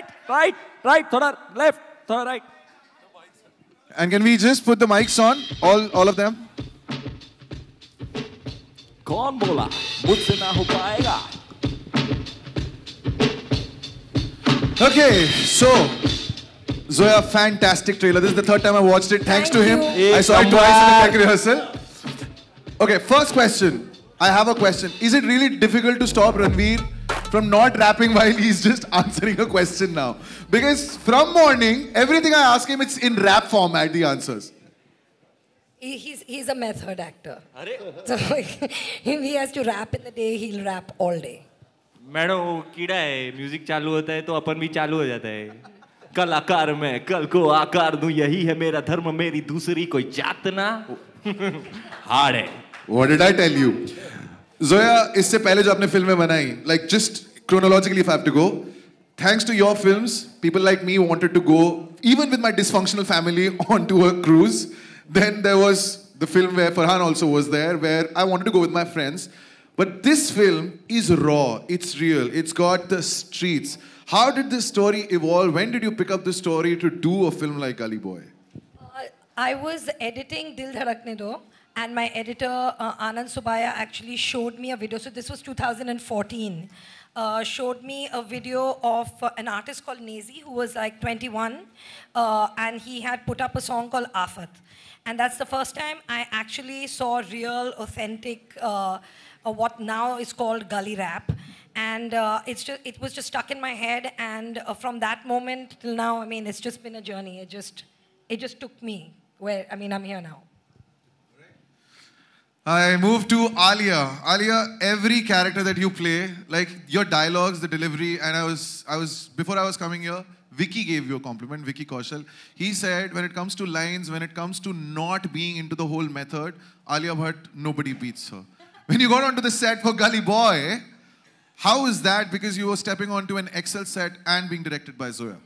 right, right, right, thoda left, thoda right. And can we just put the mics on, all, all of them? Okay, so Zoya, fantastic trailer. This is the third time I watched it. Thanks to him, I saw it twice in the back rehearsal. Okay, first question. I have a question. Is it really difficult to stop Ranveer? from not rapping while he's just answering a question now. Because from morning, everything I ask him, it's in rap format, the answers. he's, he's a method actor. so if he has to rap in the day, he'll rap all day. Madam वो कीड़ा है music चालू होता है तो अपन भी चालू हो जाता है कल आकार में कल को आकार दूं यही है मेरा धर्म मेरी दूसरी कोई जात ना हार्ड है what did I tell you Zoya इससे पहले जो आपने फिल्में बनाई like just chronologically, if I have to go, thanks to your films, people like me wanted to go, even with my dysfunctional family, onto a cruise. Then there was the film where Farhan also was there, where I wanted to go with my friends. But this film is raw, it's real, it's got the streets. How did this story evolve? When did you pick up the story to do a film like Ali Boy? Uh, I was editing Dil Dharakne Do and my editor uh, Anand Subaya actually showed me a video. So this was 2014. Uh, showed me a video of uh, an artist called Nazi who was like 21 uh, and he had put up a song called Afat. And that's the first time I actually saw real, authentic, uh, uh, what now is called gully rap. And it's just, it was just stuck in my head. And from that moment till now, I mean, it's just been a journey. It just, it just took me where, I mean, I'm here now. I move to Alia. Alia, every character that you play, like your dialogues, the delivery, and I was, I was before I was coming here, Vicky gave you a compliment, Vicky Kaushal. He said, when it comes to lines, when it comes to not being into the whole method, Alia Bhatt, nobody beats her. When you got onto the set for Gully Boy, how is that? Because you were stepping onto an Excel set and being directed by Zoya.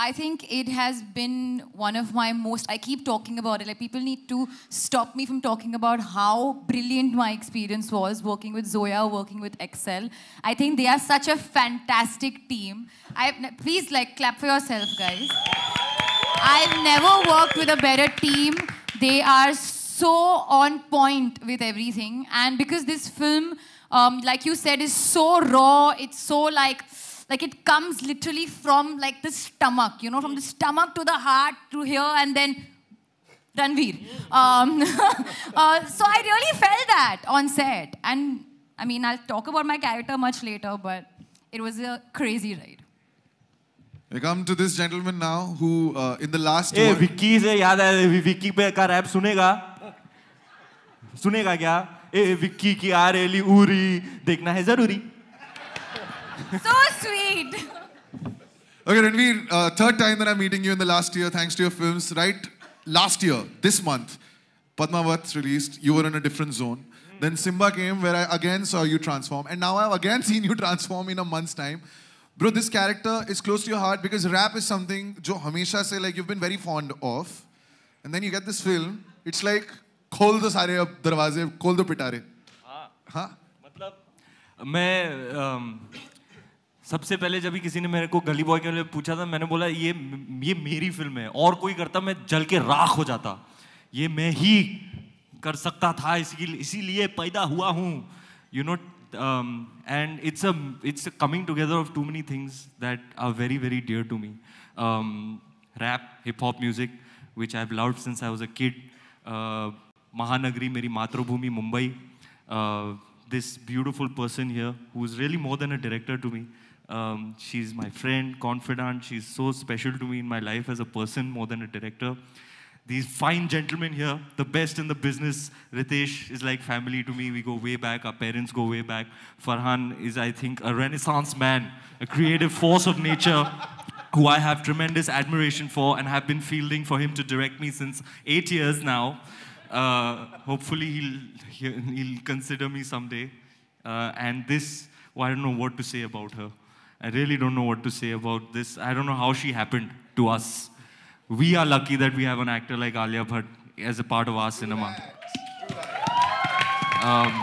I think it has been one of my most, I keep talking about it, like people need to stop me from talking about how brilliant my experience was working with Zoya, working with Excel. I think they are such a fantastic team. I, please like clap for yourself guys. I've never worked with a better team. They are so on point with everything. And because this film, um, like you said, is so raw, it's so like, like it comes literally from like the stomach, you know, from the stomach to the heart through here and then Ranveer. Um, uh, so I really felt that on set. And I mean, I'll talk about my character much later, but it was a crazy ride. We come to this gentleman now who uh, in the last hey, Vicky, se से याद है विक्की पे का rap सुनेगा सुनेगा क्या ए विक्की की आरेली Uri so sweet. Okay, Ranveer, uh, third time that I'm meeting you in the last year, thanks to your films, right? Last year, this month, Padmavat released, you were in a different zone. Then Simba came, where I again saw you transform. And now I've again seen you transform in a month's time. Bro, this character is close to your heart because rap is something jo hamesha say, like you've been very fond of. And then you get this film, it's like, खोल दो सारे अब दरवाजे खोल दो पिटारे हाँ मतलब मैं सबसे पहले जब भी किसी ने मेरे को गली बॉय के लिए पूछा था मैंने बोला ये ये मेरी फिल्म है और कोई करता मैं जल के राख हो जाता ये मैं ही कर सकता था इसकी इसीलिए पैदा हुआ हूँ you know and it's a it's coming together of too many things that are very very dear to me rap hip hop music which I have since I was a kid महानगरी मेरी मातृभूमि Mumbai this beautiful person here who is really more than a director to me Um, she's my friend, confidant. She's so special to me in my life as a person more than a director. These fine gentlemen here, the best in the business. Ritesh is like family to me. We go way back. Our parents go way back. Farhan is, I think, a renaissance man, a creative force of nature. who I have tremendous admiration for and have been fielding for him to direct me since eight years now. Uh, hopefully, he'll, he'll consider me someday. Uh, and this, well, I don't know what to say about her. I really don't know what to say about this. I don't know how she happened to us. We are lucky that we have an actor like Alia Bhatt as a part of our cinema. Um,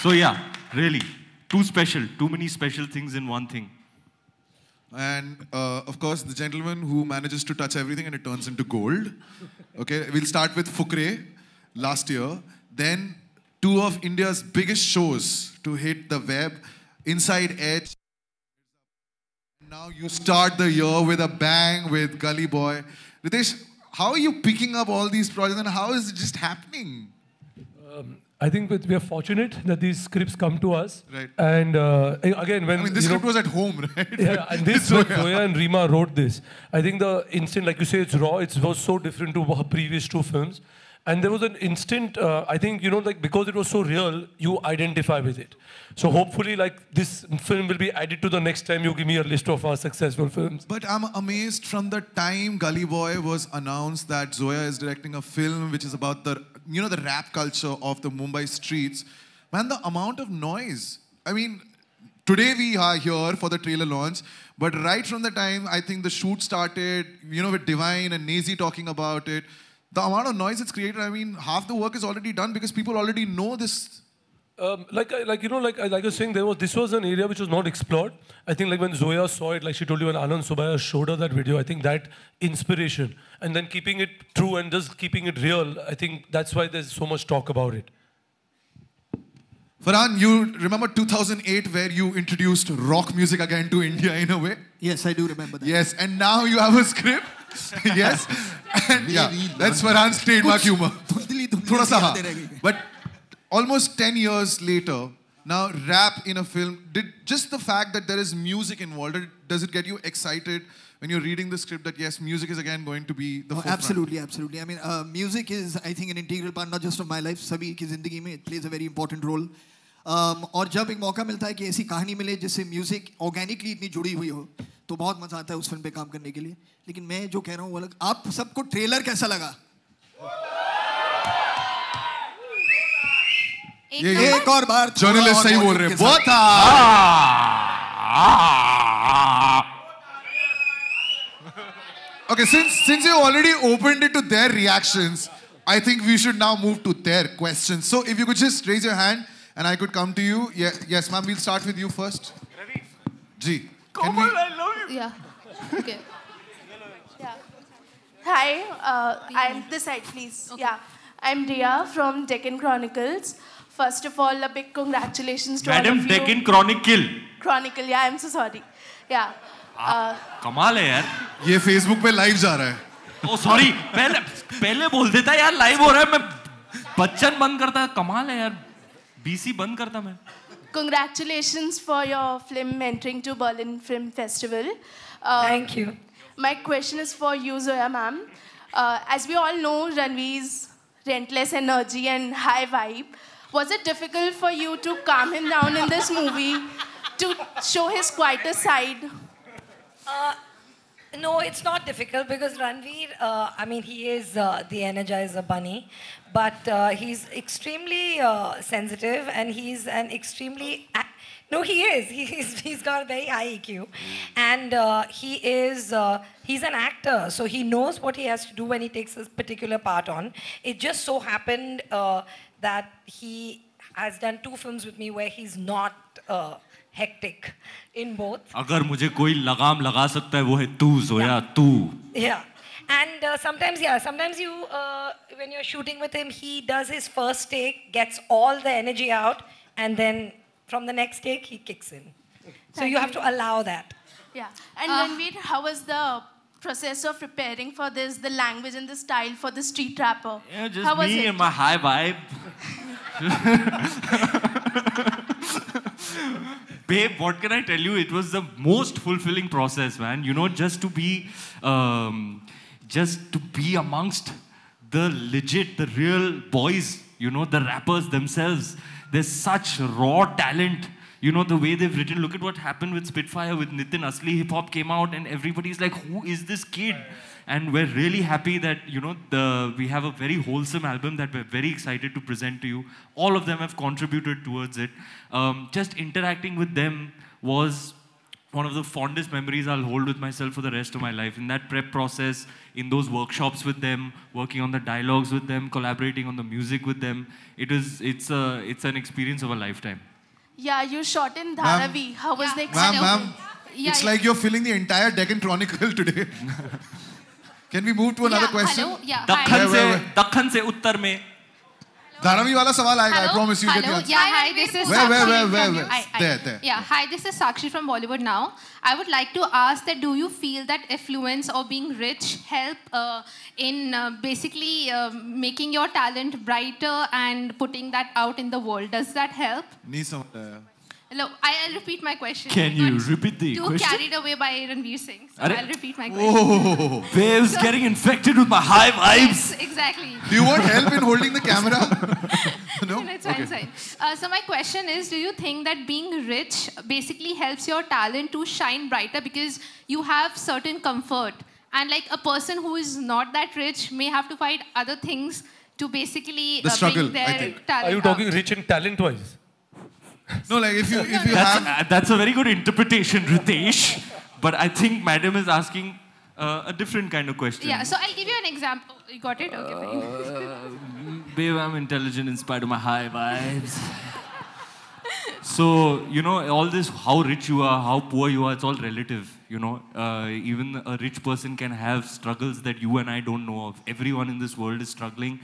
so yeah, really, too special, too many special things in one thing. And uh, of course, the gentleman who manages to touch everything and it turns into gold. Okay, we'll start with Fukre last year. Then two of India's biggest shows to hit the web, Inside Edge now you start the year with a bang with Gully Boy. Ritesh, how are you picking up all these projects and how is it just happening? Um, I think we are fortunate that these scripts come to us. Right. And uh, again, when I mean, this script know, was at home, right? Yeah, and this so, yeah. and Rima wrote this. I think the instant, like you say, it's raw. It was so different to her previous two films. And there was an instant, uh, I think, you know, like because it was so real, you identify with it. So hopefully, like this film will be added to the next time you give me a list of our successful films. But I'm amazed from the time Gully Boy was announced that Zoya is directing a film which is about the, you know, the rap culture of the Mumbai streets. Man, the amount of noise. I mean, today we are here for the trailer launch but right from the time i think the shoot started you know with divine and nazi talking about it the amount of noise it's created, I mean, half the work is already done because people already know this. Um, like, like you know, like, like I was saying, there was this was an area which was not explored. I think like when Zoya saw it, like she told you, when Anand Subhaya showed her that video, I think that inspiration and then keeping it true and just keeping it real, I think that's why there's so much talk about it. Farhan, you remember 2008 where you introduced rock music again to India in a way? Yes, I do remember that. Yes, and now you have a script. yes? yeah, that's Farhan's trademark humor. Thoda sa But almost 10 years later, now rap in a film, did just the fact that there is music involved, does it get you excited when you're reading the script that yes, music is again going to be the oh, Absolutely, absolutely. I mean, uh, music is, I think, an integral part not just of my life, सभी की जिंदगी में, it plays a very important role. Um, और जब एक मौका मिलता है कि ऐसी कहानी मिले जिससे म्यूजिक ऑर्गेनिकली इतनी जुड़ी हुई हो तो बहुत मजा आता है उस फिल्म पे काम करने के लिए लेकिन मैं जो कह रहा हूँ वो अलग आप सबको ट्रेलर कैसा लगा एक, एक और बार जर्नलिस्ट सही बोल रहे हैं बहुत okay since since you already open it to their reactions I think we should now move to their questions so if you could just raise your hand and I could come to you yes ma'am we will start with you first जी Come on, I love you. Yeah. Okay. Yeah. Hi, uh, I'm this side, please. Okay. Yeah. I'm Dia from Deccan Chronicles. First of all, a big congratulations to Madam all of you. Deccan Chronicle. Chronicle, yeah, I'm so sorry. Yeah. कमाल है यार ये Facebook पे live जा रहा है ओ sorry पहले पहले बोल देता यार लाइव हो रहा है मैं बच्चन बंद करता कमाल है यार बीसी बंद करता मैं Congratulations for your film entering to Berlin Film Festival. Uh, Thank you. My question is for you, Zoya ma'am. Uh, as we all know, Ranveer's relentless energy and high vibe. Was it difficult for you to calm him down in this movie, to show his quieter side? Uh, no, it's not difficult because Ranveer, uh, I mean, he is uh, the energizer bunny, but uh, he's extremely uh, sensitive and he's an extremely. no, he is. He's, he's got a very high EQ. And uh, he is, uh, he's an actor. So he knows what he has to do when he takes this particular part on. It just so happened that he has done two films with me where he's not uh, hectic in both. अगर मुझे कोई लगाम लगा सकता है वो है तू जोया तू. Yeah. And uh, sometimes, yeah, sometimes you, uh, when you're shooting with him, he does his first take, gets all the energy out, and then from the next take, he kicks in. So you have to allow that. Yeah. And uh, Ranveer, how was the process of preparing for this, the language and the style for the street rapper? Yeah, just How me and my high vibe. Babe, what can I tell you? It was the most fulfilling process, man. You know, just to be, um, just to be amongst the legit, the real boys. You know, the rappers themselves. There's such raw talent you know, the way they've written, look at what happened with Spitfire, with Nitin Asli, hip hop came out, and everybody's like, who is this kid? And we're really happy that, you know, the, we have a very wholesome album that we're very excited to present to you. All of them have contributed towards it. Um, just interacting with them was one of the fondest memories I'll hold with myself for the rest of my life. In that prep process, in those workshops with them, working on the dialogues with them, collaborating on the music with them, it is it's a it's an experience of a lifetime. Yeah, you shot in Dharavi. How was yeah. the experience? Ma'am, ma'am, yeah, it's yeah. like you're filling the entire Deccan Chronicle today. Can we move to another yeah, question? Hello? Yeah, Dakhan, se, Dakhan se Uttar में धारावी वाला सवाल आएगा I promise you get the answer yeah hi this is where where where where there there yeah hi this is Sakshi from Bollywood now I would like to ask that do you feel that affluence or being rich help in basically making your talent brighter and putting that out in the world does that help नहीं समझ आया Hello, I'll repeat my question. Can you repeat the too question? carried away by Ranveer Singh. So Are- I'll repeat my question. Oh, Babe's So- getting infected with my high vibes. Yes, exactly. do you want help in holding the camera? no, it's fine, it's fine. Uh, so my question is, do you think that being rich basically helps your talent to shine brighter because you have certain comfort, and like a person who is not that rich may have to find other things to basically The uh, struggle, I bring their think. talent. Are you talking rich and talent wise? No, like if you if you that's, have. Uh, that's a very good interpretation, Ritesh. But I think Madam is asking uh, a different kind of question. Yeah, so I'll give you an example. You got it? Okay, Uh, babe, I'm intelligent in spite of my high vibes. so, you know, all this how rich you are, how poor you are, it's all relative. You know, uh, even a rich person can have struggles that you and I don't know of. Everyone in this world is struggling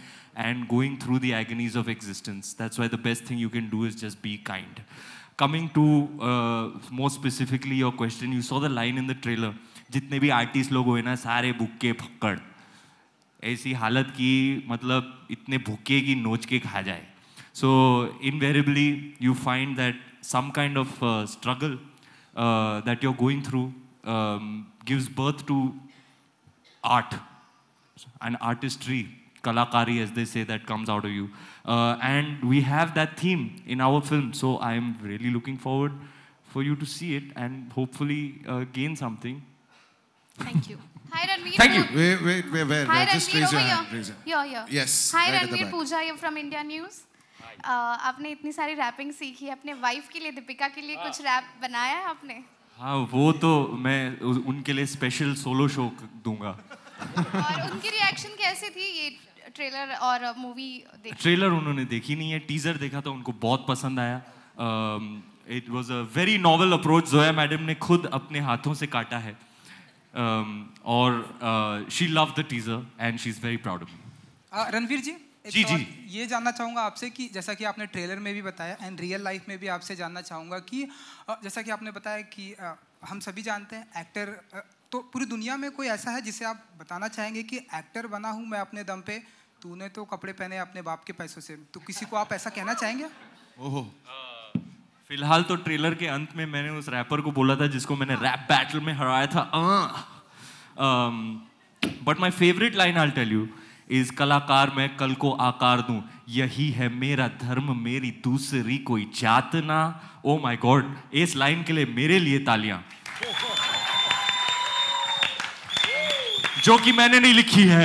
and going through the agonies of existence. That's why the best thing you can do is just be kind. Coming to uh, more specifically your question, you saw the line in the trailer. जितने भी artist लोग हुए ना सारे भुक्के फक्कड़ ऐसी हालत की मतलब इतने भुक्के की नोच के खा जाए so invariably you find that some kind of struggle that you are going through gives birth to art and artistry kalakari, as they say, that comes out of you. Uh, and we have that theme in our film. So I'm really looking forward for you to see it and hopefully uh, gain something. Thank you. Hi Ranveer. Thank you. Wait, wait, wait, where? Hi Just Ranveer, raise your Raise your hand. Here, here. Yes. Hi right Ranveer Pooja, you're from India News. Uh, आपने इतनी सारी wrapping सीखी अपने wife के लिए दीपिका के लिए कुछ रैप बनाया है आपने हाँ वो तो मैं उनके लिए स्पेशल सोलो शो दूंगा और उनकी रिएक्शन कैसी थी ये ट्रेलर और मूवी देखी ट्रेलर उन्होंने देखी नहीं है टीजर देखा तो उनको बहुत पसंद आया it was a very novel approach Zoya madam ने खुद अपने हाथों से काटा है um, और she love the teaser and she is very proud of me Ranveer ji ji ji ये जानना चाहूंगा आपसे कि जैसा कि आपने ट्रेलर में भी बताया एंड रियल लाइफ में भी आपसे जानना चाहूंगा कि जैसा कि आपने बताया कि हम सभी जानते हैं एक्टर तो पूरी दुनिया में कोई ऐसा है जिसे आप बताना चाहेंगे कि एक्टर बना हूं मैं अपने दम पे तूने तो कपड़े पहने अपने बाप के पैसों से तो किसी को आप ऐसा कहना चाहेंगे ओहो फिलहाल तो ट्रेलर के अंत में मैंने उस रैपर को बोला था जिसको मैंने रैप बैटल में हराया था but my favourite line I'll tell you इस कलाकार मैं कल को आकार दूं यही है मेरा धर्म मेरी दूसरी कोई जात ना ओ माय गॉड इस लाइन के लिए मेरे लिए तालियां जो कि मैंने नहीं लिखी है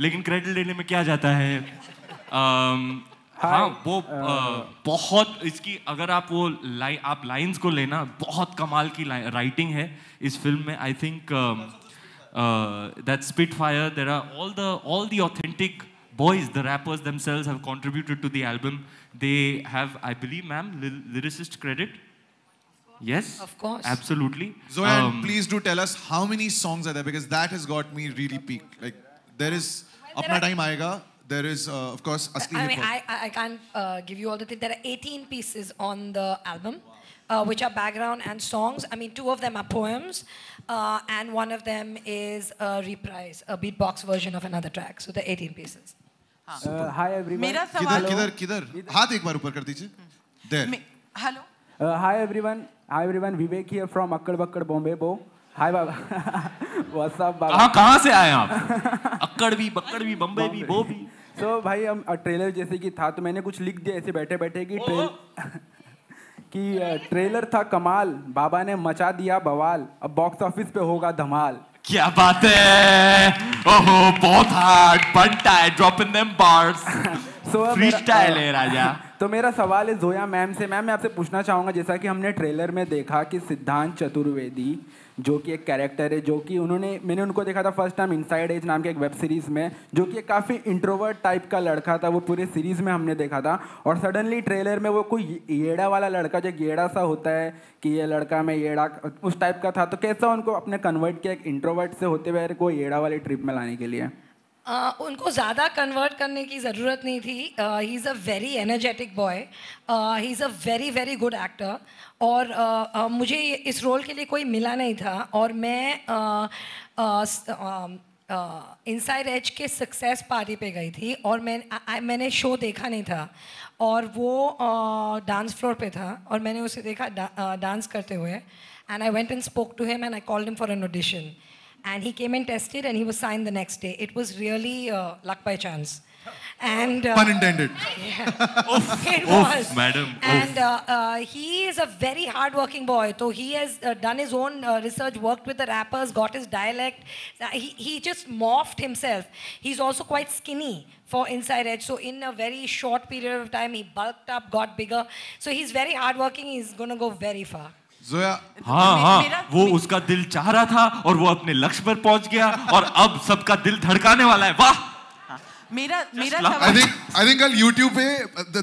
लेकिन क्रेडिट लेने में क्या जाता है um, हाँ वो uh, uh, बहुत इसकी अगर आप वो लाइ आप लाइंस को लेना बहुत कमाल की राइटिंग है इस फिल्म में I think that spit fire there are all the all the authentic boys the rappers themselves have contributed to the album they have I believe ma'am lyricist credit Yes, of course, absolutely. Zoyan, um, please do tell us how many songs are there because that has got me really peaked. Like, there is well, Apna Time Aayega. There is, uh, of course, Asli I mean, I, I, can't uh, give you all the things. There are 18 pieces on the album, uh, which are background and songs. I mean, two of them are poems, uh, and one of them is a reprise, a beatbox version of another track. So the 18 pieces. Uh, hi everyone किधर किधर किधर हाथ एक बार ऊपर कर दीजिए there hello hi everyone hi everyone Vivek here from अक्कड़ Bombay बॉम्बे हाय बाबा बाबा कहाँ से आए आप अक्कड़ भी बक्कड़ भी बम्बे भी वो भी तो so, भाई हम ट्रेलर जैसे कि था तो मैंने कुछ लिख दिया ऐसे बैठे बैठे कि ट्रेल कि ट्रेलर था कमाल बाबा ने मचा दिया बवाल अब बॉक्स ऑफिस पे होगा धमाल क्या बात है ओहो बहुत हार्ड बंटा है drop in them bars so freestyle है राजा तो मेरा सवाल है जोया मैम से मैम मैं आपसे पूछना चाहूँगा जैसा कि हमने ट्रेलर में देखा कि सिद्धांत चतुर्वेदी जो कि एक कैरेक्टर है जो कि उन्होंने मैंने उनको देखा था फर्स्ट टाइम इनसाइड एज नाम के एक वेब सीरीज़ में जो कि काफ़ी इंट्रोवर्ट टाइप का लड़का था वो पूरे सीरीज़ में हमने देखा था और सडनली ट्रेलर में वो कोई येड़ा वाला लड़का जो येड़ा सा होता है कि ये लड़का मैं येड़ा उस टाइप का था तो कैसा उनको अपने कन्वर्ट किया एक इंट्रोवर्ट से होते हुए को येड़ा वाली ट्रिप में लाने के लिए Uh, उनको ज़्यादा कन्वर्ट करने की ज़रूरत नहीं थी he is a very energetic boy he is a very very good actor और uh, uh, मुझे इस रोल के लिए कोई मिला नहीं था और मैं इनसाइड एज के सक्सेस पार्टी पे गई थी और मैं आ, मैंने शो देखा नहीं था और वो डांस फ्लोर पे था और मैंने उसे देखा डांस डांस करते हुए and I went and spoke to him and I called him for an audition and he came and tested and he was signed the next day. It was really uh, luck by chance. And uh, pun intended. Yeah, oof, it was. Oof, madam. And uh, uh, he is a very hardworking boy. So he has uh, done his own uh, research, worked with the rappers, got his dialect. he, he just morphed himself. He's also quite skinny for Inside Edge. So in a very short period of time, he bulked up, got bigger. So he's very hardworking. He's gonna go very far. Zoya हाँ हाँ वो उसका दिल चाह रहा था और वो अपने लक्ष्य पर पहुंच गया और अब सबका दिल धड़काने वाला है वाह हाँ, मेरा YouTube पे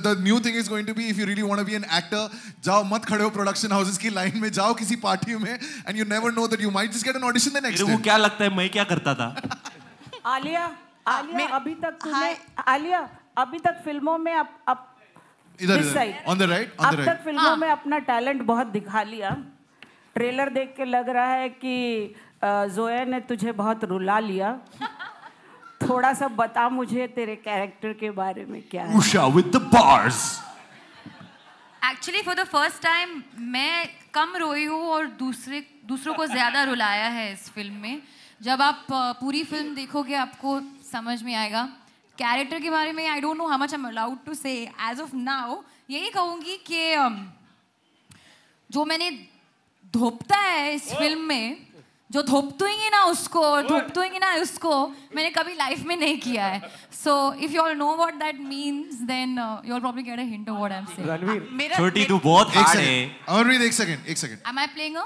जाओ मत खड़े हो की में जाओ किसी पार्टी में and you never know that might वो क्या लगता है मैं क्या करता था आलिया आलिया अभी तक तुमने आलिया अभी तक फिल्मों में इधर on the right on the right तक फिल्मों में अपना टैलेंट बहुत दिखा लिया ट्रेलर देख के लग रहा है कि जोया ने तुझे बहुत रुला लिया थोड़ा सा बता मुझे तेरे कैरेक्टर के बारे में क्या है Usha with the bars actually for the first time मैं कम रोई हूँ और दूसरे दूसरों को ज़्यादा रुलाया है इस फिल्म में जब आप पूरी फिल्म देखोगे आपको समझ में आएगा कैरेक्टर के बारे में I don't know how much I am allowed to say as of now यही कहूंगी कि um, जो मैंने धोपता है इस oh. फिल्म में जो धोपतुएंगे ना उसको धोपतुएंगे ना उसको मैंने कभी लाइफ में नहीं किया है so if you all know what that means then you will probably get a hint of what I am saying Ranveer छोटी तू बहुत हार्ड है और भी एक सेकंड एक second am I playing a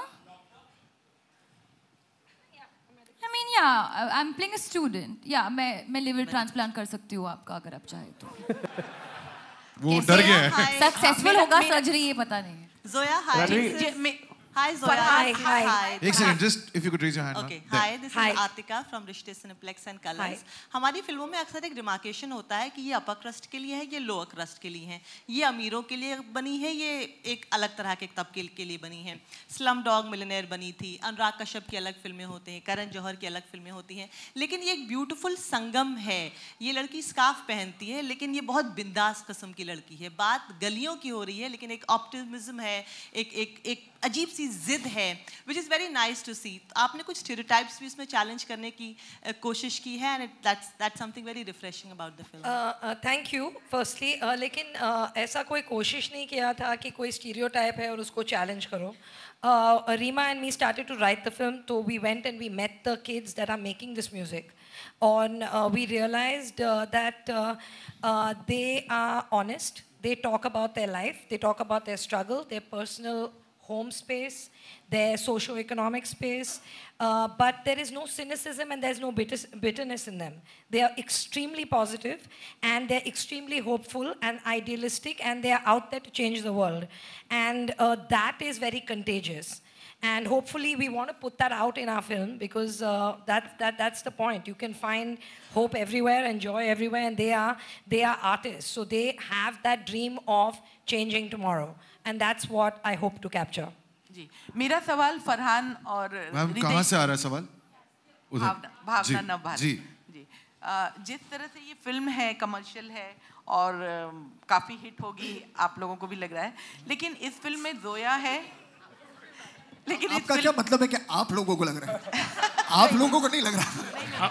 या आई एम प्लेइंग स्टूडेंट या मैं मैं लिवर ट्रांसप्लांट कर सकती हूँ आपका अगर आप चाहे तो वो डर गया सक्सेसफुल होगा सर्जरी ये पता नहीं Zoya hi Hi, Zoya. Hi. Hi. Hi. एक second just if you could raise your hand okay hi this is Atika from Rishtey Cineplex and Colors हमारी फिल्मों में अक्सर एक रिमार्केशन होता है कि ये अपर क्रस्ट के लिए है ये लोअर क्रस्ट के लिए है ये अमीरों के लिए बनी है ये एक अलग तरह के तबके के लिए बनी है स्लम डॉग मिलनेर बनी थी अनुराग कश्यप की अलग फिल्में होती हैं करण जौहर की अलग फिल्में होती हैं लेकिन ये एक ब्यूटीफुल संगम है ये लड़की स्काफ पहनती है लेकिन ये बहुत बिंदास किस्म की लड़की है बात गलियों की हो रही है लेकिन एक ऑप्टिमिज्म है एक एक एक अजीब सी जिद है which is very nice to see आपने कुछ स्टेरियोटाइप्स भी उसमें चैलेंज करने की कोशिश की है and something very refreshing about the film thank you firstly लेकिन uh, ऐसा कोई कोशिश नहीं किया था कि कोई स्टीरियोटाइप है और उसको चैलेंज करो Reema and me start to write the film तो we went and we met the kids that are making this music on we realize that they are honest they talk about their life they talk about their struggle their personal home space, their socio-economic space, uh, but there is no cynicism and there's no bitterness in them. They are extremely positive and they're extremely hopeful and idealistic and they are out there to change the world. And uh, that is very contagious. And hopefully, we want to put that out in our film because uh, that, that, that's the point. You can find hope everywhere and joy everywhere, and they are, they are artists. So they have that dream of changing tomorrow. and that's what I hope to capture. जी मेरा सवाल फरहान और ma'am कहाँ से आ रहा है सवाल भावना भावना नव भारत जी जी जिस तरह से ये फिल्म है कमर्शियल है और काफ़ी हिट होगी आप लोगों को भी लग रहा है लेकिन इस फिल्म में जोया है लेकिन आपका क्या मतलब है कि आप लोगों को लग रहा है आप लोगों को नहीं लग रहा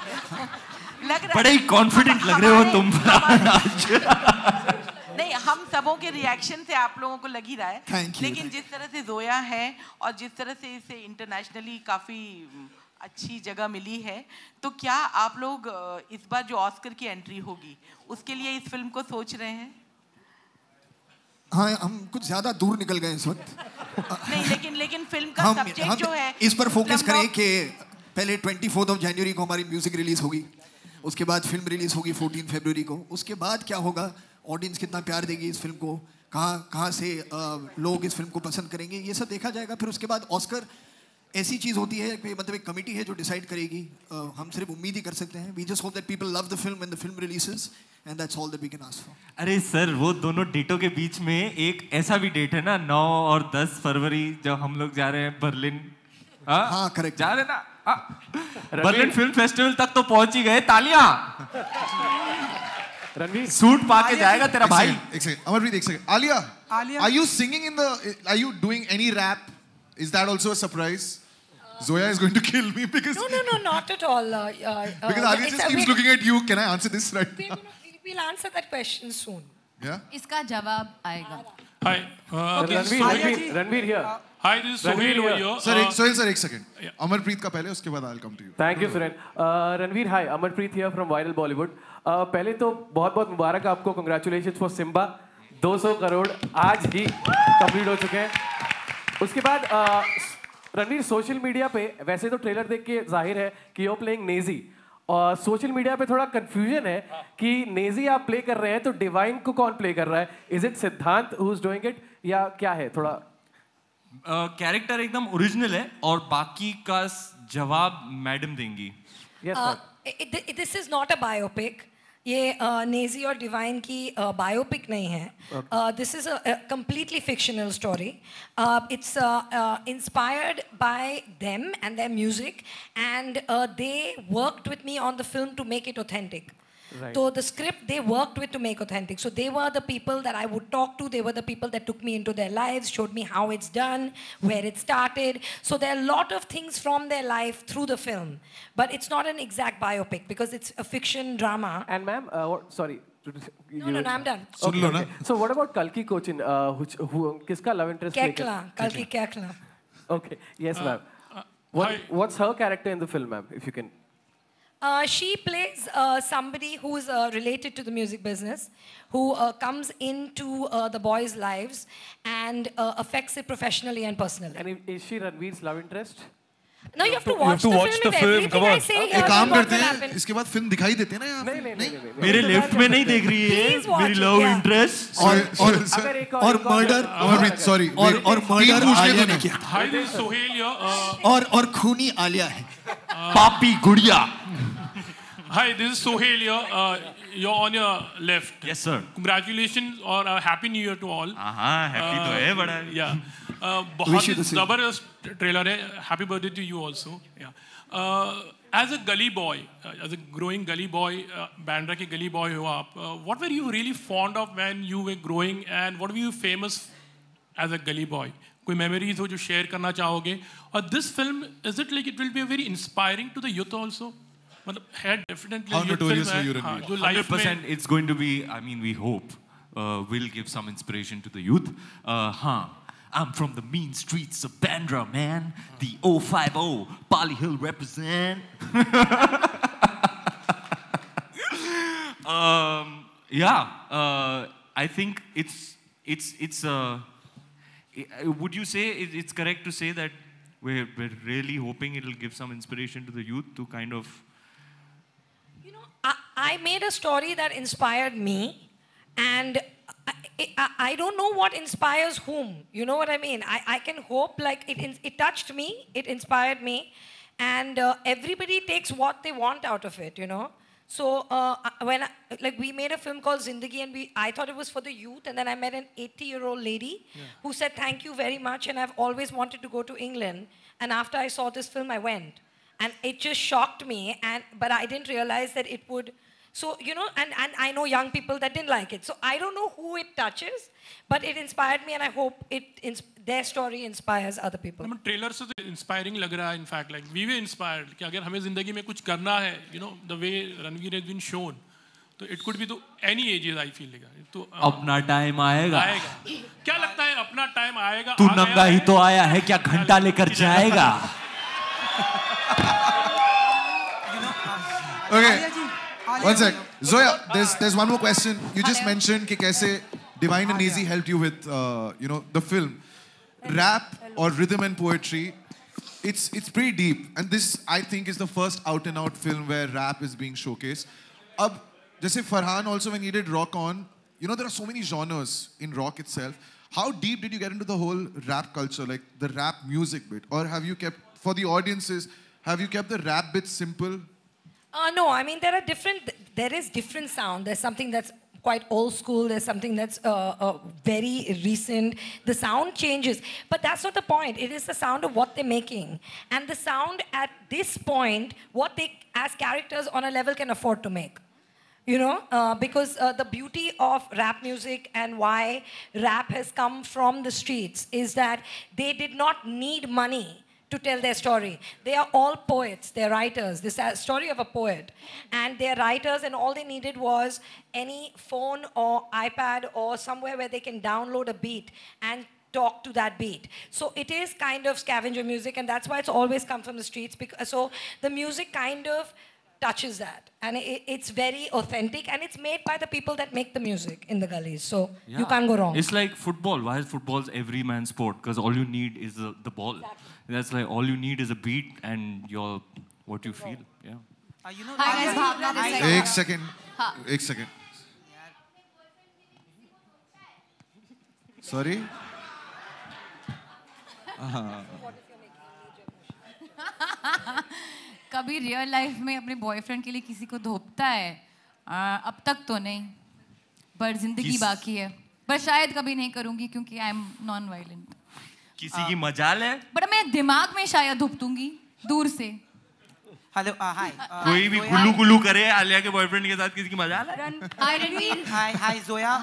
लग रहा बड़े ही कॉन्फिडेंट लग रहे हो तुम नहीं हम सबों के रिएक्शन से आप लोगों को लग ही रहा है thank you, लेकिन thank जिस तरह से जोया है और जिस तरह से इसे इंटरनेशनली काफ़ी अच्छी जगह मिली है तो क्या आप लोग इस बार जो ऑस्कर की एंट्री होगी उसके लिए इस फिल्म को सोच रहे हैं हाँ हम कुछ ज्यादा दूर निकल गए इस वक्त नहीं लेकिन लेकिन फिल्म का हम, सब्जेक्ट हम जो है इस पर फोकस करें कि पहले ट्वेंटी फोर्थ ऑफ जनवरी को हमारी म्यूजिक रिलीज होगी उसके बाद फिल्म रिलीज होगी फोर्टीन फेबर को उसके बाद क्या होगा ऑडियंस कितना प्यार देगी इस फिल्म को कहाँ कहाँ से आ, लोग इस फिल्म को पसंद करेंगे ये सब देखा जाएगा फिर उसके बाद ऑस्कर ऐसी चीज़ होती है कि मतलब एक कमेटी है जो डिसाइड करेगी आ, हम सिर्फ उम्मीद ही कर सकते हैं we just hope that people love the film and the film releases and that's all that we can ask for अरे सर वो दोनों डेटों के बीच में एक ऐसा भी डेट है ना नौ और दस फरवरी जब हम लोग जा रहे हैं बर्लिन हाँ करेक्ट हाँ, जा रहे ना बर्लिन फिल्म फेस्टिवल तक तो पहुंच ही गए तालियां रणवीर सूट पा के जाएगा तेरा भाई एक सेकंड अमरप्रीत एक second Alia Alia are you singing in the are you doing any rap is that also a surprise Zoya is going to kill me because no no no not at all. Uh, uh, because Ali just keeps looking at you. Can I answer this right? We'll, now? we'll answer that question soon. Yeah. इसका जवाब आएगा. Hi. Uh, okay, Ranveer Ranveer Ranveer here. Hi, this is Sohail over here. Sir, uh, Sohail sir, एक second. Amarpreet का पहले उसके बाद I'll come to you. Thank you, Suren. Ranveer hi Amarpreet here from Viral Bollywood. पहले तो बहुत बहुत मुबारक आपको congratulations for Simba. 200 करोड़ आज ही कंप्लीट हो चुके हैं उसके बाद रणवीर सोशल मीडिया पे वैसे तो ट्रेलर देख के जाहिर है कि यू प्लेइंग नेजी और सोशल मीडिया पे थोड़ा कंफ्यूजन है हाँ। कि नेजी आप प्ले कर रहे हैं तो डिवाइन को कौन प्ले कर रहा है is it Siddhant who is doing it या क्या है थोड़ा कैरेक्टर uh, एकदम ओरिजिनल है और बाकी का जवाब मैडम देंगी this is not a biopic ये नेजी और डिवाइन की बायोपिक नहीं है this is a completely fictional story it's inspired by them and their music and they worked with me on the film to make it authentic Right. So the script they worked with to make authentic. So they were the people that I would talk to. They were the people that took me into their lives, showed me how it's done, where it started. So there are a lot of things from their life through the film. But it's not an exact biopic because it's a fiction drama. And ma'am, uh, sorry, no, no, no, I'm done. Okay, So what about Kalki Cochin? Uh, who, who, love interest? Kekla. Kalki Kekla. Okay. Yes, uh, ma'am. Uh, what, what's her character in the film, ma'am? If you can. Uh, she plays uh, somebody who's uh, related to the music business, who uh, comes into uh, the boys' lives and affects it professionally and personally. And is she Ranveer's love interest? No, you have to watch, have to the, watch film the film. Come on. एक काम करते हैं इसके बाद film दिखाई देते हैं ना यहाँ नहीं नहीं मेरे लेफ्ट में नहीं देख रही है मेरी लव इंटरेस्ट और और और मर्डर और सॉरी और और मर्डर आलिया ने किया और और खूनी आलिया है पापी गुड़िया Hi, this is Sohail here. Uh, you're on your left. Yes, sir. Congratulations और a happy new year to all. हाँ, happy तो है बड़ा. Yeah. Uh, बहुत जबरदस्त ट्रेलर है. Happy birthday to you also. Yeah. Uh, as a gully boy, uh, as a growing gully boy, uh, Bandra के gully boy हो आप. Uh, what were you really fond of when you were growing and what were you famous as a gully boy? कोई memories हो जो share करना चाहोगे और this film is it like it will be very inspiring to the youth also मतलब है definitely how notorious for यूरन हाँ, जो लाइफ में it's going to be I mean we hope will give some inspiration to the youth हां I'm from the mean streets of Bandra, man. The 050 Pali Hill represent. um, yeah, uh, I think it's it's it's uh, would you say it's correct to say that we're, we're really hoping it'll give some inspiration to the youth to kind of I, I made a story that inspired me, and I, I, don't know what inspires whom. You know what I mean? I, I can hope, like, it, it touched me, it inspired me, and uh, everybody takes what they want out of it, you know? So uh, when I, like we made a film called Zindagi, and we I thought it was for the youth, and then I met an 80-year-old lady yeah. who said thank you very much, and I've always wanted to go to England. And after I saw this film, I went and it just shocked me and but i didn't realize that it would so you know and, and i know young people that didn't like it so i don't know who it touches but it inspired me and i hope it their story inspires other people I trailer से inspiring लग in fact like we were inspired कि अगर हमें जिंदगी में कुछ करना है you know the way Ranveer has been shown it could be to any any i feel like to तो uh, अपना time आएगा आएगा क्या लगता है अपना time आएगा तू नंगा ही तो आया है क्या घंटा लेकर जाएगा okay. One sec. Zoya, there's there's one more question. You just mentioned कि कैसे Divine and Easy helped you with uh, you know the film, rap or rhythm and poetry. It's it's pretty deep, and this I think is the first out and out film where rap is being showcased. Ab, जैसे Farhan also when he did Rock On, you know there are so many genres in rock itself. How deep did you get into the whole rap culture, like the rap music bit, or have you kept for the audience is, have you kept the rap bit simple? Uh, no, I mean, there are different, there is different sound. There's something that's quite old school. There's something that's uh, uh, very recent. The sound changes, but that's not the point. It is the sound of what they're making, and the sound at this point, what they as characters on a level can afford to make. You know, uh, because uh, the beauty of rap music and why rap has come from the streets is that they did not need money to tell their story. They are all poets, they're writers. This uh, story of a poet. And they're writers, and all they needed was any phone or iPad or somewhere where they can download a beat and talk to that beat. So it is kind of scavenger music, and that's why it's always come from the streets. Because, so the music kind of touches that, and it, it's very authentic, and it's made by the people that make the music in the gullies. So yeah. you can't go wrong. It's like football. Why is football's every man's sport? Because all you need is the, the ball. Exactly. that's like all you need is a beat and your what you feel. Yeah. are you know, Hi guys, Bhavna this side. एक second, Sorry. कभी real life में अपने boyfriend के लिए किसी को धोपता है आ, अब तक तो नहीं पर जिंदगी बाकी है पर शायद कभी नहीं करूंगी क्योंकि आई एम नॉन वायलेंट किसी की मजाल है बट मैं दिमाग में शायद धुपतूंगी दूर से हेलो हाय uh, uh, कोई भी गुल्लू गुल्लू करे आलिया के बॉयफ्रेंड के साथ किसी की मजाल है हाय रणवीर हाय हाय जोया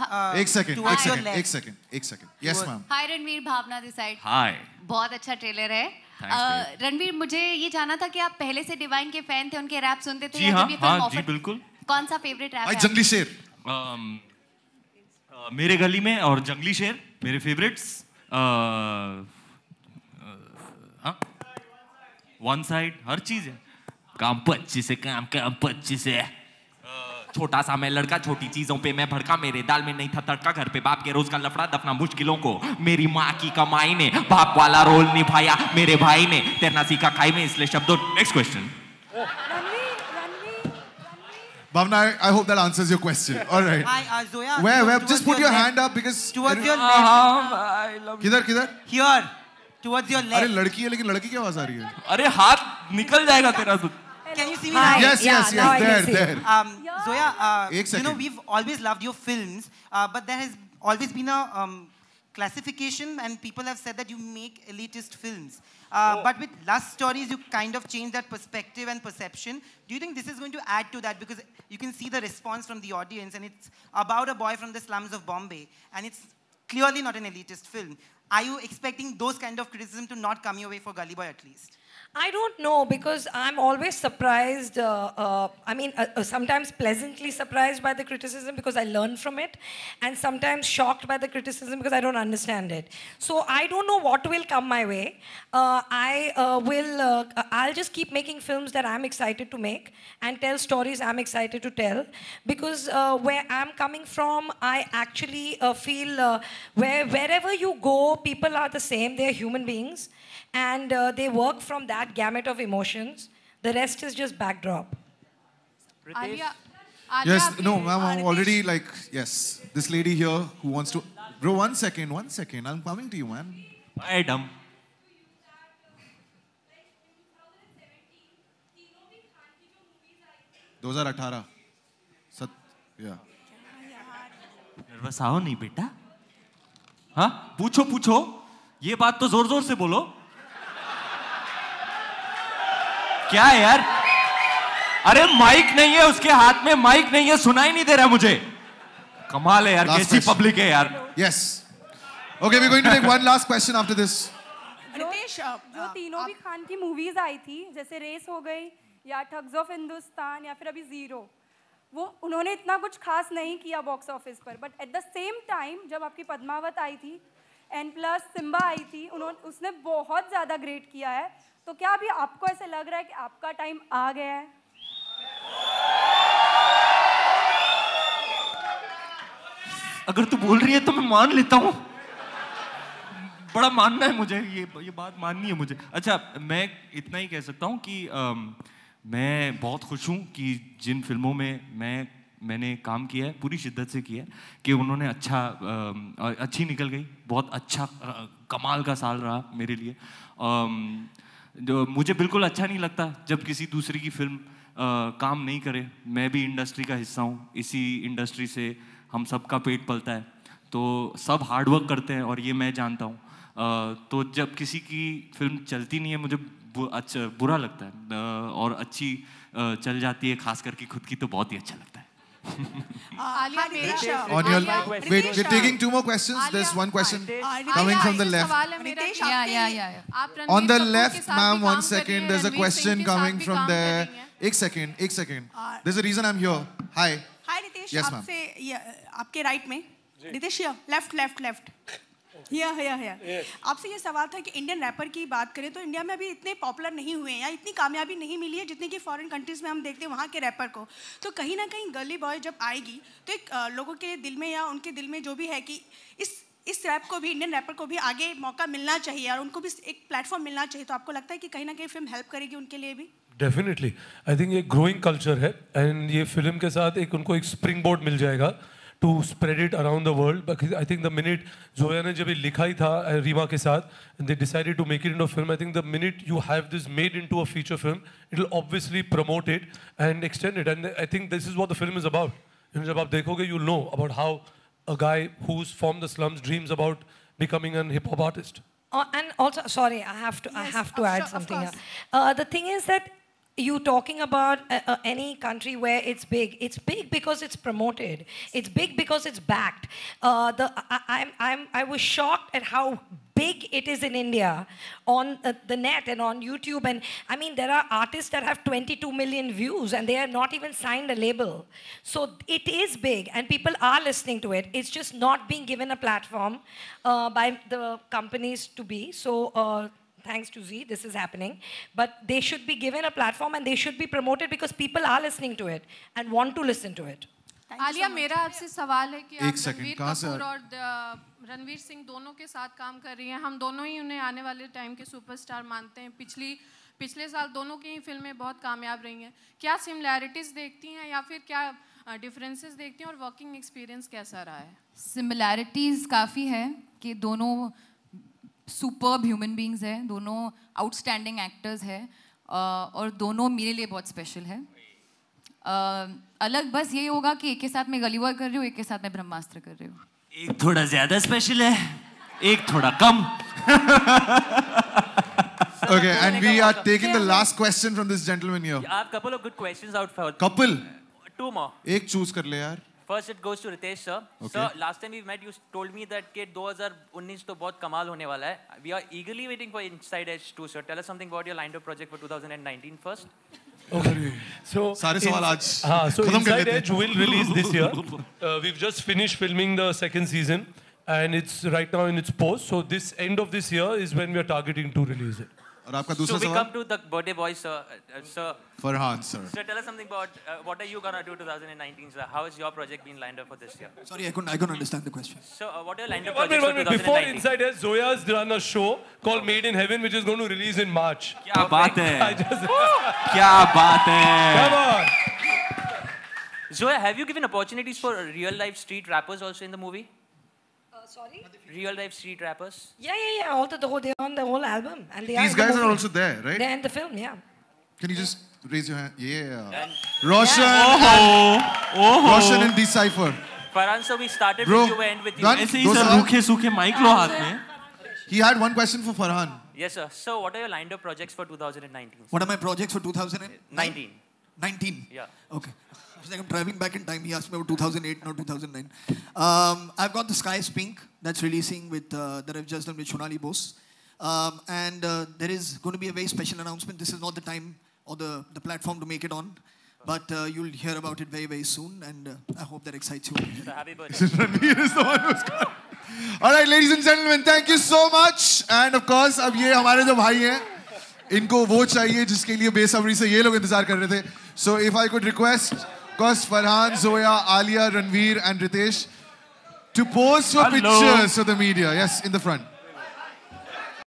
एक सेकंड एक सेकंड एक सेकंड एक second yes ma'am hi Ranveer Bhavna this side hi बहुत अच्छा ट्रेलर है रणवीर uh, मुझे ये जानना था कि आप पहले से डिवाइन के फैन थे उनके रैप सुनते थे जी हाँ, हाँ जी बिल्कुल कौन सा फेवरेट रैप है जंगली शेर um, मेरे गली में और जंगली शेर मेरे favourites one uh, side uh, हर चीज़ है काम पच्ची तो से काम काम पच्ची तो से छोटा सा मैं लड़का छोटी चीजों पे मैं भड़का मेरे दाल में नहीं था तड़का घर पे बाप के रोज का लफड़ा दफना मुश्किलों को मेरी माँ की कमाई ने बाप वाला रोल निभाया मेरे भाई ने तेरना सीखा खाई में इसलिए शब्दों next question Bhavna, I, I hope that answers your question. All right. Hi, uh, Zoya. Where, where? Just put your, your hand up because. Towards your left. I love. Kider, kider. Here. Towards your left. अरे लड़की है लेकिन लड़की की आवाज आ रही है. अरे हाथ निकल जाएगा तेरा तो. Can you see me? now? Yes, yeah, yes, yes. There, there. Um, Zoya, uh, you know we've always loved your films, uh, but there has always been a um, classification, and people have said that you make elitist films. Uh, oh. But with lust stories, you kind of change that perspective and perception. Do you think this is going to add to that? Because you can see the response from the audience, and it's about a boy from the slums of Bombay, and it's clearly not an elitist film. Are you expecting those kind of criticism to not come your way for Gully Boy at least? I don't know because I'm always surprised. Uh, uh, I mean, uh, uh, sometimes pleasantly surprised by the criticism because I learn from it, and sometimes shocked by the criticism because I don't understand it. So I don't know what will come my way. Uh, I uh, will. I'll just keep making films that I'm excited to make and tell stories I'm excited to tell because where I'm coming from, I actually feel where wherever you go, people are the same. They're human beings, and they work from that that gamut of emotions. The rest is just backdrop. yes, no, ma'am, I'm already like, yes. This lady here who wants to. Bro, one second, one second. I'm coming to you, man. Bye, dumb? Those are Atara. Sat, yeah. Nervous आओ नहीं बेटा हाँ पूछो पूछो ये बात तो जोर जोर से बोलो क्या है यार अरे माइक नहीं है उसके हाथ में माइक नहीं है सुनाई नहीं दे रहा मुझे कमाल है यार last कैसी पब्लिक है यार yes okay we going to take one last question after this Ritesh जो तीनों भी खान की मूवीज आई थी जैसे रेस हो गई या ठग्स ऑफ हिंदुस्तान या फिर अभी जीरो वो उन्होंने इतना कुछ खास नहीं किया बॉक्स ऑफिस पर but at the same time जब आपकी पद्मावत आई थी एन प्लस सिम्बा आई थी उन्होंने उसने बहुत ज़्यादा ग्रेट किया है तो क्या अभी आपको ऐसे लग रहा है कि आपका टाइम आ गया है अगर तू बोल रही है तो मैं मान लेता हूँ बड़ा मानना है मुझे ये ये बात माननी है मुझे अच्छा मैं इतना ही कह सकता हूँ कि आ, मैं बहुत खुश हूँ कि जिन फिल्मों में मैं मैंने काम किया है पूरी शिद्दत से किया है कि उन्होंने अच्छा आ, अच्छी निकल गई बहुत अच्छा आ, कमाल का साल रहा मेरे लिए आ, जो मुझे बिल्कुल अच्छा नहीं लगता जब किसी दूसरी की फिल्म आ, काम नहीं करे मैं भी इंडस्ट्री का हिस्सा हूँ इसी इंडस्ट्री से हम सबका पेट पलता है तो सब हार्डवर्क करते हैं और ये मैं जानता हूँ तो जब किसी की फिल्म चलती नहीं है मुझे बु, अच्छा बुरा लगता है और अच्छी चल जाती है खास करके खुद की तो बहुत ही अच्छा लगता है Uh, On your wait, we're taking two more questions. There's one question coming from the left. Yeah, yeah, yeah. On the left, ma'am, one second. There's a question coming from there. एक uh, There's a reason I'm here. Hi. Hi, हाय हाय रितेश आपसे आपके right में Ritesh left, left, left. या या या आपसे ये सवाल था कि इंडियन रैपर की बात करें तो इंडिया में अभी इतने पॉपुलर नहीं हुए हैं या इतनी कामयाबी नहीं मिली है जितने कि फॉरेन कंट्रीज़ में हम देखते हैं वहाँ के रैपर को तो कहीं ना कहीं गली बॉय जब आएगी तो एक लोगों के दिल में या उनके दिल में जो भी है कि इस इस रैप को भी इंडियन रैपर को भी आगे मौका मिलना चाहिए और उनको भी एक प्लेटफॉर्म मिलना चाहिए तो आपको लगता है कि कहीं ना कहीं फिल्म हेल्प करेगी उनके लिए भी डेफिनेटली आई थिंक ये ग्रोइंग कल्चर है एंड ये फिल्म के साथ एक उनको एक स्प्रिंग बोर्ड मिल जाएगा to spread it around the world. because I think the minute Zoya ne jabhi likha tha eh, Rima ke saath, they decided to make it into a film, I think the minute you have this made into a feature film, it'll obviously promote it and extend it. And I think this is what the film is about. And jab aap dekhoge, you'll know about how a guy who's from the slums dreams about becoming a hip-hop artist. Oh, and also, sorry, I have to, I have to add something uh, the thing is that you talking about uh, uh, any country where it's big. It's big because it's promoted. It's big because it's backed. Uh, the I, I'm I'm I was shocked at how big it is in India on uh, the net and on YouTube. And I mean, there are artists that have 22 million views and they are not even signed a label. So it is big and people are listening to it. It's just not being given a platform uh, by the companies to be. So uh, thanks to Z, this is happening. But they should be given a platform and they should be promoted because people are listening to it and want to listen to it. Alia मेरा आपसे सवाल है कि आप रणवीर कपूर और रणवीर सिंह दोनों के साथ काम कर रही हैं हम दोनों ही उन्हें आने वाले टाइम के सुपरस्टार मानते हैं पिछली पिछले साल दोनों की ही फिल्में बहुत कामयाब रही हैं क्या सिमिलैरिटीज़ देखती हैं या फिर क्या डिफरेंसेस देखती हैं और वर्किंग एक्सपीरियंस कैसा रहा है सिमिलैरिटीज़ काफ़ी है कि दोनों सुपर्ब ह्यूमन बींग्स हैं दोनों आउटस्टैंडिंग एक्टर्स हैं और दोनों मेरे लिए बहुत स्पेशल है अलग बस यही होगा कि एक के साथ मैं गलीवर कर रही हूँ एक के साथ मैं ब्रह्मास्त्र कर रही हूँ एक थोड़ा ज्यादा स्पेशल है एक थोड़ा कम okay and we are taking the last question from this gentleman here are couple of good questions out two more एक चूज कर ले यार first it goes to Ritesh sir sir last time we met you told me that कि 2019 तो बहुत कमाल होने वाला है we are eagerly waiting for inside edge two sir tell us something about your line up project for 2019 first so सारे सवाल आज हाँ so Inside Edge will release this year. Uh, we've just finished filming the second season and it's right now in its post. So this end of this year is when we are targeting to release it. और आपका दूसरा सवाल? So we come to the birthday boy, sir. Uh, sir. Farhan, sir. Sir, tell us something about uh, what are you gonna do 2019, sir? How has your project been lined up for this year? Sorry, I couldn't, I couldn't understand the question. So uh, what are lined up projects for 2019? Before Insiders, Zoya's done a show called Made in Heaven, which is going to release in March. क्या बात है? क्या बात है? Come on. Zoya, have you given opportunities for real life street rappers also in the movie? Uh, sorry? Real life street rappers. Yeah, yeah, yeah. All the, the whole, they're on the whole album. and they These are guys the are also there, right? They're in the film, yeah. Can you just raise your hand? Yeah. yeah. Roshan. Yeah. Oh, oh. Roshan and Decipher. Farhan, so we started Bro, with you and with you. ऐसे ही sir सूखे सूखे mic लो He had one question for Farhan. Yes, sir. So what are your lined up projects for 2019? What are my projects for 2019? 19. 19. Yeah. Okay. I was like, I'm traveling back in time. He asked me about 2008, not 2009. Um, I've got The Sky is Pink that's releasing with, uh, that I've just done with Shonali Bose. Um, and uh, there is going to be a very special announcement. This is not the time or the, the platform to make it on. But uh, you'll hear about it very, very soon. And uh, I hope that excites you. So happy birthday. Ranveer is the one who's All right, ladies and gentlemen, thank you so much. And of course, अब ये हमारे जो भाई हैं इनको वो चाहिए जिसके लिए बेसब्री से ये लोग इंतजार कर रहे थे so if I could request course, Farhan, Zoya, Alia, Ranveer, and Ritesh to pose for Hello. pictures for the media. Yes, in the front.